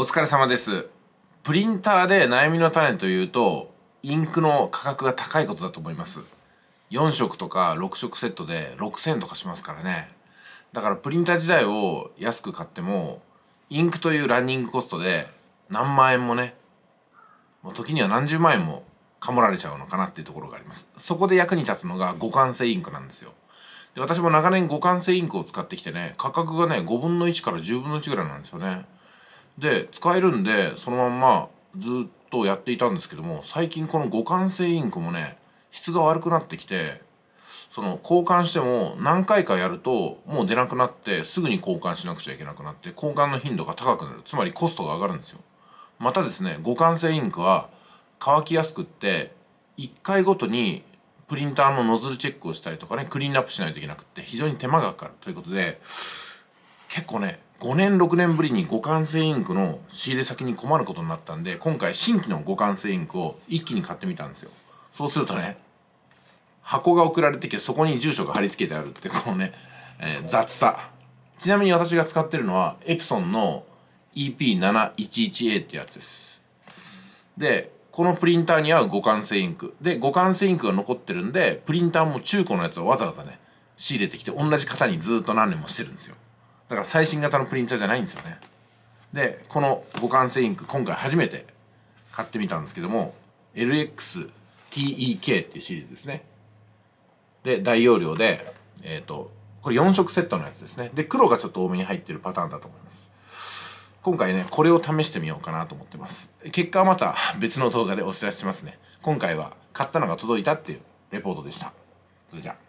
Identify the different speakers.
Speaker 1: お疲れ様です。プリンターで悩みの種というと、インクの価格が高いことだと思います。4色とか6色セットで6000とかしますからね。だからプリンター自体を安く買っても、インクというランニングコストで何万円もね、もう時には何十万円もかもられちゃうのかなっていうところがあります。そこで役に立つのが互換性インクなんですよ。で私も長年互換性インクを使ってきてね、価格がね、5分の1から10分の1ぐらいなんですよね。で使えるんでそのまんまずっとやっていたんですけども最近この互換性インクもね質が悪くなってきてその交換しても何回かやるともう出なくなってすぐに交換しなくちゃいけなくなって交換の頻度が高くなるつまりコストが上がるんですよまたですね互換性インクは乾きやすくって1回ごとにプリンターのノズルチェックをしたりとかねクリーンアップしないといけなくって非常に手間がかかるということで結構ね5年6年ぶりに互換性インクの仕入れ先に困ることになったんで今回新規の互換性インクを一気に買ってみたんですよそうするとね箱が送られてきてそこに住所が貼り付けてあるってこのね、えー、雑さちなみに私が使ってるのはエプソンの EP711A ってやつですでこのプリンターに合う互換性インクで互換性インクが残ってるんでプリンターも中古のやつをわざわざね仕入れてきて同じ型にずっと何年もしてるんですよだから最新型のプリンターじゃないんですよねでこの互換性インク今回初めて買ってみたんですけども LXTEK っていうシリーズですねで大容量でえっ、ー、とこれ4色セットのやつですねで黒がちょっと多めに入ってるパターンだと思います今回ねこれを試してみようかなと思ってます結果はまた別の動画でお知らせしますね今回は買ったのが届いたっていうレポートでしたそれじゃあ